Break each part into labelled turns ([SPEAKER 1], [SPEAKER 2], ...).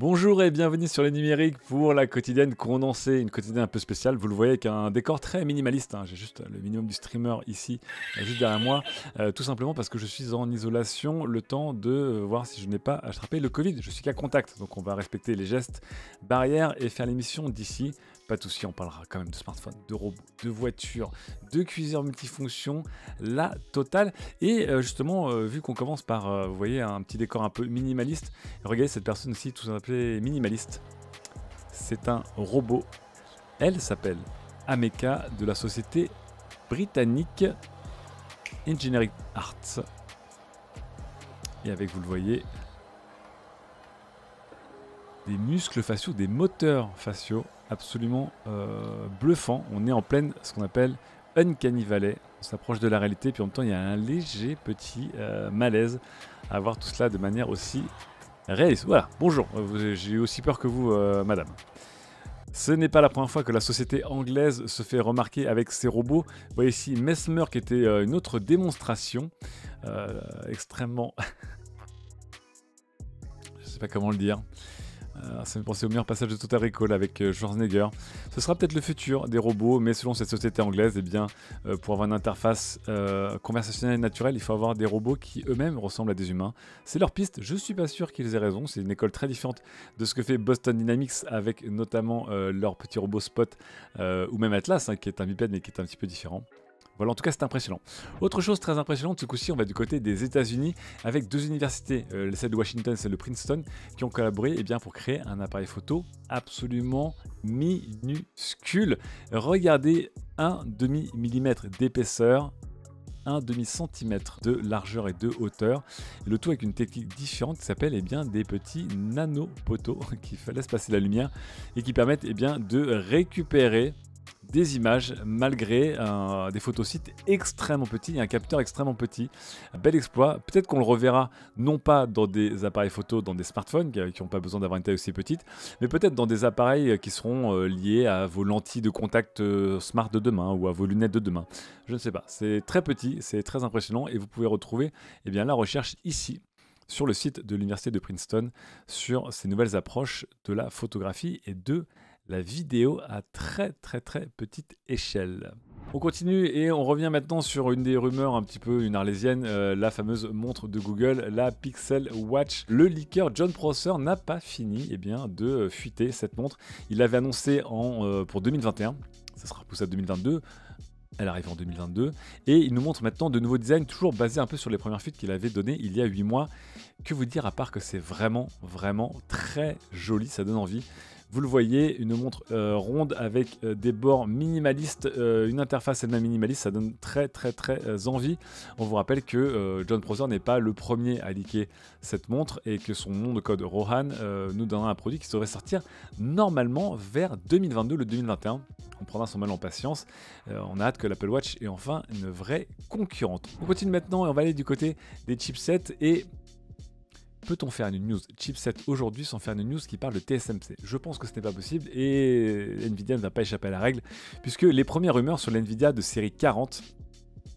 [SPEAKER 1] Bonjour et bienvenue sur les numériques pour la quotidienne condensée, une quotidienne un peu spéciale, vous le voyez avec un décor très minimaliste, hein. j'ai juste le minimum du streamer ici, euh, juste derrière moi, euh, tout simplement parce que je suis en isolation, le temps de euh, voir si je n'ai pas attrapé le Covid, je suis qu'à contact, donc on va respecter les gestes barrières et faire l'émission d'ici pas de souci, on parlera quand même de smartphone, de robots, de voitures, de cuiseurs multifonction, la totale. Et euh, justement, euh, vu qu'on commence par, euh, vous voyez, un petit décor un peu minimaliste, regardez cette personne aussi, tout simplement minimaliste. C'est un robot. Elle s'appelle Ameka de la société britannique Engineering Arts. Et avec, vous le voyez, des muscles faciaux, des moteurs faciaux absolument euh, bluffants. On est en pleine ce qu'on appelle un valley. On s'approche de la réalité, puis en même temps, il y a un léger petit euh, malaise à voir tout cela de manière aussi réaliste. Voilà, bonjour, euh, j'ai eu aussi peur que vous, madame. Ce n'est pas la première fois que la société anglaise se fait remarquer avec ses robots. Vous voyez ici Mesmer qui était une autre démonstration extrêmement... Je ne sais pas comment le dire. Euh, ça me pensait au meilleur passage de Total Recall avec euh, Schwarzenegger. Ce sera peut-être le futur des robots, mais selon cette société anglaise, eh bien, euh, pour avoir une interface conversationnelle et naturelle, il faut avoir des robots qui eux-mêmes ressemblent à des humains. C'est leur piste, je suis pas sûr qu'ils aient raison, c'est une école très différente de ce que fait Boston Dynamics avec notamment leur petit robot Spot ou même Atlas, hein, qui est un bipède mais qui est un petit peu différent. Voilà, en tout cas, c'est impressionnant. Autre chose très impressionnante, ce coup-ci, on va du côté des États-Unis avec deux universités, euh, celle de Washington, et celle de Princeton, qui ont collaboré et eh bien, pour créer un appareil photo absolument minuscule. Regardez un demi-millimètre d'épaisseur un demi centimètre de largeur et de hauteur. Le tout avec une technique différente qui s'appelle eh bien des petits nanopoteaux qui laissent passer la lumière et qui permettent eh bien de récupérer des images malgré euh, des photosites extrêmement petits et un capteur extrêmement petit. Un bel exploit. Peut-être qu'on le reverra non pas dans des appareils photo, dans des smartphones qui n'ont euh, pas besoin d'avoir une taille aussi petite, mais peut-être dans des appareils euh, qui seront liés à vos lentilles de contact smart de demain ou à vos lunettes de demain. Je ne sais pas. C'est très petit, c'est très impressionnant et vous pouvez retrouver eh bien, la recherche ici sur le site de l'université de Princeton sur ces nouvelles approches de la photographie et de la vidéo à très très très petite échelle. On continue et on revient maintenant sur une des rumeurs un petit peu une arlésienne, euh, la fameuse montre de Google, la Pixel Watch. Le leaker John Prosser n'a pas fini eh bien, de euh, fuiter cette montre. Il l'avait annoncé en, euh, pour 2021, ça sera poussé à 2022. Elle arrive en 2022 et il nous montre maintenant de nouveaux designs, toujours basés un peu sur les premières fuites qu'il avait données il y a 8 mois. Que vous dire à part que c'est vraiment, vraiment très joli, ça donne envie. Vous le voyez, une montre euh, ronde avec euh, des bords minimalistes, euh, une interface elle-même minimaliste, ça donne très très très envie. On vous rappelle que John Prosser n'est pas le premier à liker cette montre et que son nom de code Rohan nous donnera un produit qui saurait sortir normalement vers 2022 le 2021. On prendra son mal en patience. on a hâte que l'Apple Watch ait enfin une vraie concurrente. On continue maintenant et on va aller du côté des chipsets et peut-on faire une news chipset aujourd'hui sans faire une news qui parle de TSMC Je pense que ce n'est pas possible et Nvidia ne va pas échapper à la règle puisque les premières rumeurs sur l'Nvidia de série 40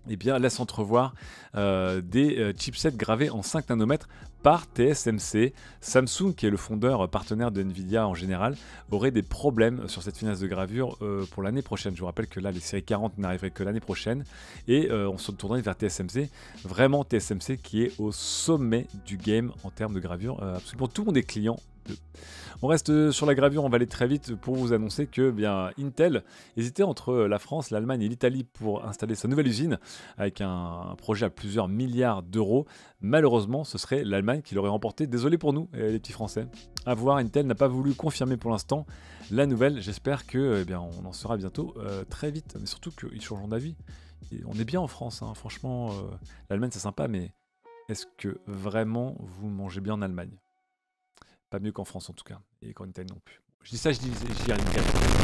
[SPEAKER 1] eh bien, laisse entrevoir euh, des euh, chipsets gravés en 5 nanomètres par TSMC. Samsung, qui est le fondeur euh, partenaire de Nvidia en général, aurait des problèmes sur cette finesse de gravure pour l'année prochaine. Je vous rappelle que là, les séries 40 n'arriveraient que l'année prochaine et on se tournerait vers TSMC. Vraiment, TSMC qui est au sommet du game en termes de gravure. absolument tout le monde est client on reste euh, sur la gravure, on va aller très vite pour vous annoncer que eh bien Intel hésitait entre euh, la France, l'Allemagne et l'Italie pour installer sa nouvelle usine avec un projet à plusieurs milliards d'euros. Malheureusement, ce serait l'Allemagne qui l'aurait remporté. Désolé pour nous, euh, les petits Français. À voir, Intel n'a pas voulu confirmer pour l'instant la nouvelle. J'espère que eh bien on en saura bientôt très vite, mais surtout qu'ils changeront d'avis. On est bien en France, hein. franchement, l'Allemagne c'est sympa, mais est-ce que vraiment vous mangez bien en Allemagne pas mieux qu'en France en tout cas, et qu'en Italie non plus. Je dis ça, je dis, rien,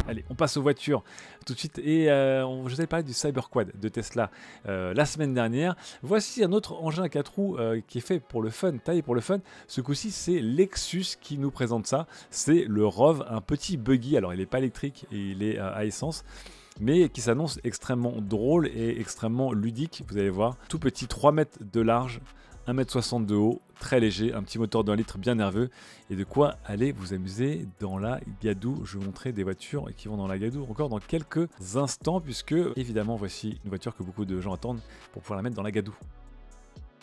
[SPEAKER 1] Allez, on passe aux voitures tout de suite. Et euh, on, je vous avais parlé du Cyberquad de Tesla euh, la semaine dernière. Voici un autre engin à 4 roues euh, qui est fait pour le fun, taillé pour le fun. Ce coup-ci, c'est Lexus qui nous présente ça. C'est le ROV, un petit buggy. Alors, il n'est pas électrique, et il est à essence mais qui s'annonce extrêmement drôle et extrêmement ludique. Vous allez voir, tout petit 3 mètres de large, 1m60 de haut, très léger, un petit moteur d'un litre bien nerveux et de quoi aller vous amuser dans la gadou. Je vous montrer des voitures qui vont dans la gadou encore dans quelques instants puisque évidemment voici une voiture que beaucoup de gens attendent pour pouvoir la mettre dans la gadou.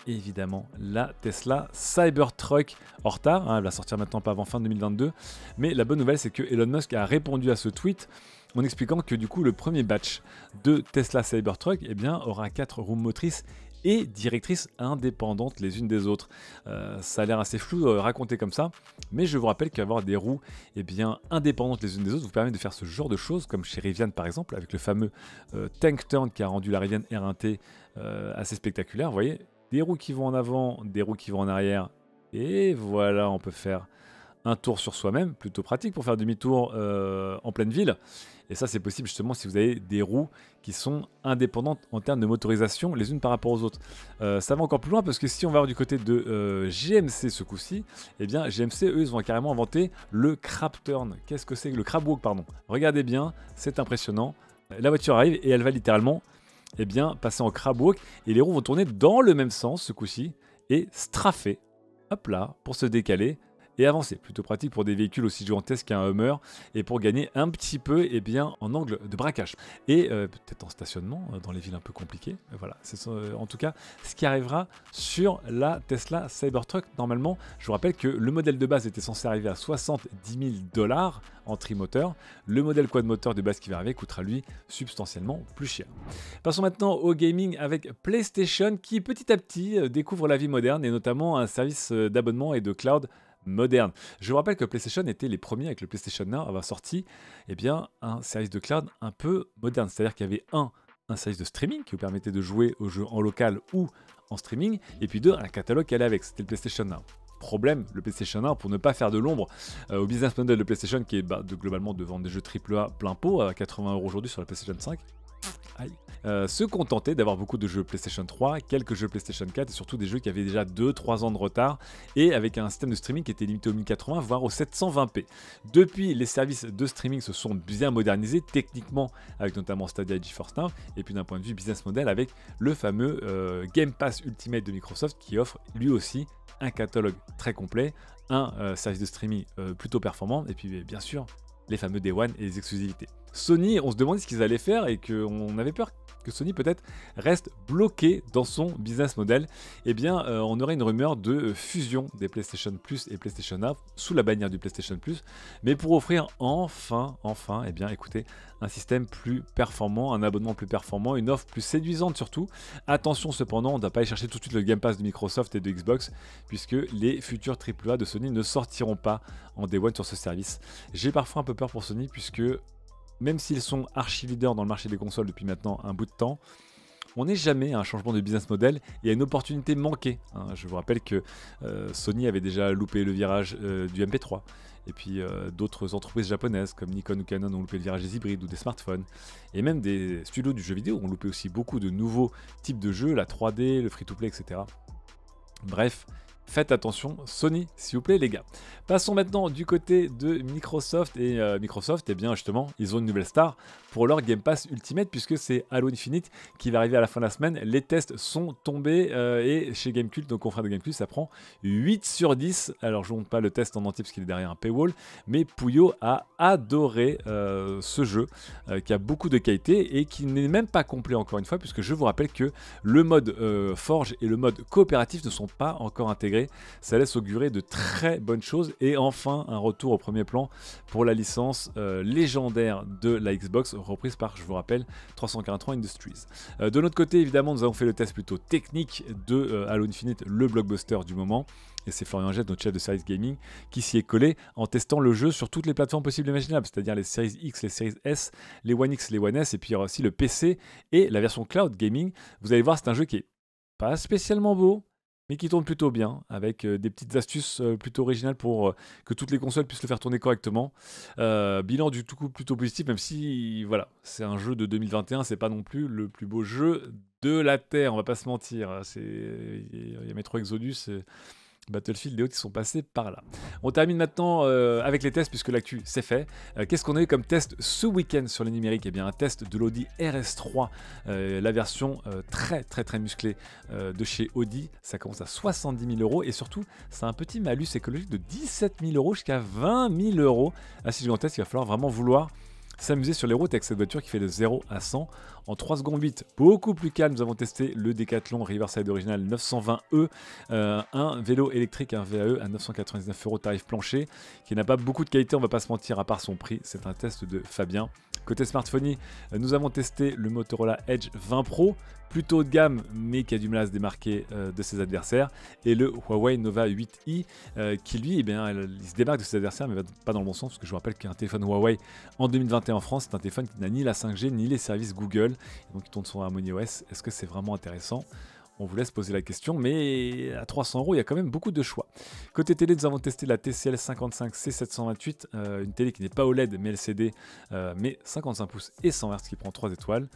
[SPEAKER 1] évidemment la Tesla Cybertruck en retard. Hein, elle va sortir maintenant pas avant fin 2022. Mais la bonne nouvelle, c'est que Elon Musk a répondu à ce tweet en expliquant que du coup le premier batch de Tesla Cybertruck eh bien, aura quatre roues motrices et directrices indépendantes les unes des autres. Euh, ça a l'air assez flou de euh, raconté comme ça, mais je vous rappelle qu'avoir des roues eh bien, indépendantes les unes des autres vous permet de faire ce genre de choses, comme chez Rivian par exemple, avec le fameux euh, tank turn qui a rendu la Rivian R1T assez spectaculaire. Vous voyez, des roues qui vont en avant, des roues qui vont en arrière, et voilà, on peut faire un tour sur soi-même, plutôt pratique pour faire demi-tour euh, en pleine ville. Et ça, c'est possible justement si vous avez des roues qui sont indépendantes en termes de motorisation les unes par rapport aux autres. Euh, ça va encore plus loin parce que si on va du côté de GMC euh, ce coup-ci, eh bien GMC, eux, ils ont carrément inventé le crab turn. Qu'est-ce que c'est Le crab walk, pardon. Regardez bien, c'est impressionnant. La voiture arrive et elle va littéralement eh bien, passer en crab walk et les roues vont tourner dans le même sens ce coup-ci et straffer, hop là, pour se décaler et avancer. Plutôt pratique pour des véhicules aussi gigantesques qu'un Hummer et pour gagner un petit peu et eh bien, en angle de braquage. Et euh, peut-être en stationnement euh, dans les villes un peu compliquées. Voilà, c'est euh, en tout cas ce qui arrivera sur la Tesla Cybertruck. Normalement, je vous rappelle que le modèle de base était censé arriver à 70 000 dollars en trimoteur. Le modèle quad moteur de base qui va arriver coûtera lui substantiellement plus cher. Passons maintenant au gaming avec PlayStation qui petit à petit découvre la vie moderne et notamment un service d'abonnement et de cloud moderne. Je vous rappelle que PlayStation était les premiers avec le PlayStation 1 à avoir sorti eh bien, un service de cloud un peu moderne. C'est-à-dire qu'il y avait un, un service de streaming qui vous permettait de jouer aux jeux en local ou en streaming, et puis deux, un catalogue qui allait avec, c'était le PlayStation 1 problème, le PlayStation 1, pour ne pas faire de l'ombre euh, au business model de PlayStation qui est bah, globalement de vendre des jeux AAA plein pot à 80 euros aujourd'hui sur la PlayStation 5. Aïe. Euh, se contenter d'avoir beaucoup de jeux PlayStation 3, quelques jeux PlayStation 4 et surtout des jeux qui avaient déjà 2-3 ans de retard et avec un système de streaming qui était limité au 1080 voire au 720p. Depuis, les services de streaming se sont bien modernisés techniquement avec notamment Stadia et GeForce Now et puis d'un point de vue business model avec le fameux euh, Game Pass Ultimate de Microsoft qui offre lui aussi un catalogue très complet, un euh, service de streaming plutôt performant et puis bien sûr les fameux Day One et les exclusivités. Sony, on se demandait ce qu'ils allaient faire et qu'on avait peur que Sony peut-être reste bloqué dans son business model, eh bien euh, on aurait une rumeur de euh, fusion des PlayStation Plus et PlayStation 1 sous la bannière du PlayStation Plus, mais pour offrir enfin, enfin, eh bien écoutez, un système plus performant, un abonnement plus performant, une offre plus séduisante surtout. Attention cependant, on ne doit pas aller chercher tout de suite le Game Pass de Microsoft et de Xbox, puisque les futurs AAA de Sony ne sortiront pas en Day One sur ce service. J'ai parfois un peu peur pour Sony, puisque même s'ils sont archi leaders dans le marché des consoles depuis maintenant un bout de temps, on n'est jamais à un changement de business model et à une opportunité manquée. Hein. je vous rappelle que euh, Sony avait déjà loupé le virage euh, du MP3. Et puis euh, d'autres entreprises japonaises comme Nikon ou Canon ont loupé le virage des hybrides ou des smartphones. Et même des studios du jeu vidéo ont loupé aussi beaucoup de nouveaux types de jeux, la 3D, le free-to-play, etc. Bref, Faites attention, Sony, s'il vous plaît, les gars. Passons maintenant du côté de Microsoft. Et euh, Microsoft, et eh bien justement, ils ont une nouvelle star pour leur Game Pass Ultimate, puisque c'est Halo Infinite qui va arriver à la fin de la semaine. Les tests sont tombés euh, et chez Gamecult, on confrères de Gamecult, ça prend 8 sur 10. Alors, je ne montre pas le test en entier parce qu'il est derrière un paywall, mais Puyo a adoré euh, ce jeu qui a beaucoup de qualité et qui n'est même pas complet encore une fois, puisque je vous rappelle que le mode Forge et le mode coopératif ne sont pas encore intégrés ça laisse augurer de très bonnes choses et enfin un retour au premier plan pour la licence euh, légendaire de la Xbox reprise par, je vous rappelle, 343 Industries. Euh, de notre côté, évidemment, nous avons fait le test plutôt technique de euh, Halo Infinite, le blockbuster du moment. Et c'est Florian jet notre chef de service gaming, qui s'y est collé en testant le jeu sur toutes les plateformes possibles et imaginables, c'est-à-dire les séries X, les séries S, les One X, les One S, et puis il y aura aussi le PC et la version cloud gaming. Vous allez voir, c'est un jeu qui est pas spécialement beau, mais qui tourne plutôt bien, avec euh, des petites astuces euh, plutôt originales pour euh, que toutes les consoles puissent le faire tourner correctement. bilan du tout coup plutôt positif, même si voilà, c'est un jeu de 2021, c'est pas non plus le plus beau jeu de la Terre, on va pas se mentir. Hein, il y a Metro Exodus. Battlefield et autres qui sont passés par là. On termine maintenant euh, avec les tests, puisque l'actu, c'est fait. Euh, qu'est-ce qu'on a eu comme test ce week-end sur les numériques Eh bien, un test de l'Audi RS3, euh, la version très, très, très musclée de chez Audi. Ça commence à 70 000 euros et surtout, c'est un petit malus écologique de 17 000 euros jusqu'à 20 000 euros. Ah, si je test, il va falloir vraiment vouloir s'amuser sur les routes avec cette voiture qui fait de 0 à 100 en 3 secondes 8. Beaucoup plus calme, nous avons testé le Decathlon Riverside Original 920E, euh, un vélo électrique, un VAE à 999 euros tarif plancher, qui n'a pas beaucoup de qualité, on va pas se mentir, à part son prix. C'est un test de Fabien. Côté smartphone, euh, nous avons testé le Motorola Edge 20 Pro, plutôt haut de gamme mais qui a du mal à se démarquer euh, de ses adversaires, et le Huawei Nova 8i euh, qui lui, eh bien, il se démarque de ses adversaires mais pas dans le bon sens parce que je vous rappelle qu'un téléphone Huawei en 2021 en France, c'est un téléphone qui n'a ni la 5G ni les services Google, donc il tourne sur Harmony OS. Est-ce que c'est vraiment intéressant on vous laisse poser la question, mais à 300 euros, il y a quand même beaucoup de choix. Côté télé, nous avons testé la TCL 55C728, euh, une télé qui n'est pas OLED mais LCD, euh, mais 55 pouces et 100 Hz qui prend 3 étoiles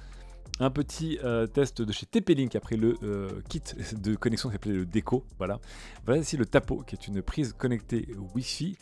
[SPEAKER 1] un petit euh, test de chez TP-Link après le euh, kit de connexion qui s'appelait le déco, Voilà. Voilà ici le Tapo qui est une prise connectée Wi-Fi.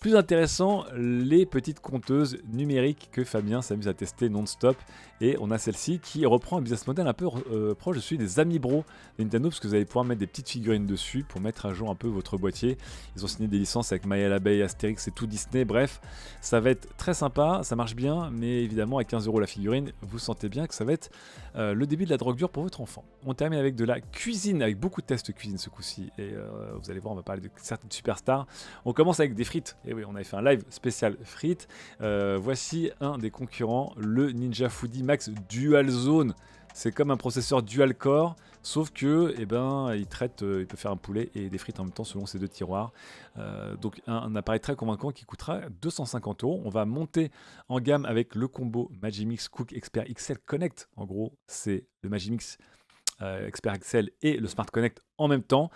[SPEAKER 1] Plus intéressant, les petites compteuses numériques que Fabien s'amuse à tester non-stop. Et on a celle-ci qui reprend un business model un peu euh, proche de celui des Amibro de Nintendo, parce que vous allez pouvoir mettre des petites figurines dessus pour mettre à jour un peu votre boîtier. Ils ont signé des licences avec Maya l'abeille, Astérix et tout Disney. Bref, ça va être très sympa, ça marche bien, mais évidemment, à 15 euros la figurine, vous sentez bien que ça va être euh, le début de la drogue dure pour votre enfant. On termine avec de la cuisine, avec beaucoup de tests cuisine ce coup-ci. Et euh, vous allez voir, on va parler de certaines superstars. On commence avec des frites. Et oui, on avait fait un live spécial frites. Euh, voici un des concurrents, le Ninja Foodie Max Dual Zone. C'est comme un processeur dual core Sauf que, eh ben, il traite, euh, il peut faire un poulet et des frites en même temps selon ces deux tiroirs. Euh, donc un, appareil très convaincant qui coûtera 250 euros. On va monter en gamme avec le combo Magimix Cook Expert XL Connect. En gros, c'est le Magimix euh, Expert XL et le Smart Connect en même temps,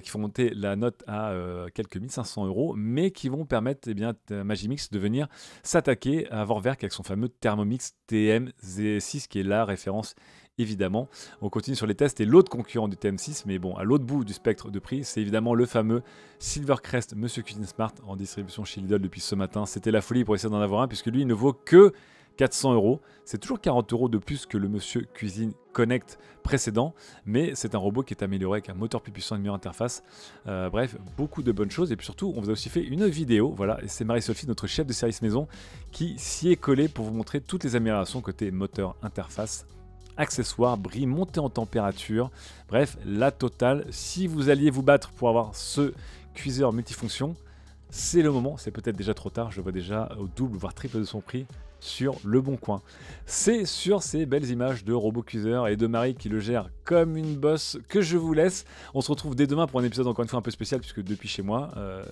[SPEAKER 1] qui font monter la note à quelques 1500 euros, mais qui vont permettre eh bien, à Magimix de venir s'attaquer à Vorwerk avec son fameux Thermomix TM-6, qui est la référence évidemment. On continue sur les tests et l'autre concurrent du TM6, mais bon, à l'autre bout du spectre de prix, c'est évidemment le fameux Silvercrest Monsieur Cuisine Smart en distribution chez Lidl depuis ce matin. C'était la folie pour essayer d'en avoir un, puisque lui, ne vaut que 400 euros. C'est toujours 40 euros de plus que le Monsieur Cuisine Connect précédent, mais c'est un robot qui est amélioré avec un moteur plus puissant et une meilleure interface. Euh, bref, beaucoup de bonnes choses. Et puis surtout, on vous a aussi fait une vidéo. Voilà, c'est Marie-Sophie, notre chef de service maison, qui s'y est collée pour vous montrer toutes les améliorations côté moteur, interface, accessoires, bris, montée en température, bref, la totale. Si vous alliez vous battre pour avoir ce cuiseur multifonction, c'est le moment, c'est peut-être déjà trop tard, je vois déjà au double voire triple de son prix sur Le Bon Coin. C'est sur ces belles images de Robot Cuiseur et de Marie qui le gère comme une bosse que je vous laisse. On se retrouve dès demain pour un épisode encore une fois un peu spécial puisque depuis chez moi, euh,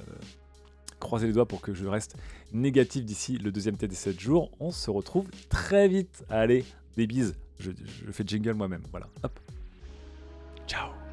[SPEAKER 1] croisez les doigts pour que je reste négatif d'ici le deuxième test des 7 jours. On se retrouve très vite. Allez, des bises. Je, fais jingle moi-même. Voilà. Hop. Ciao.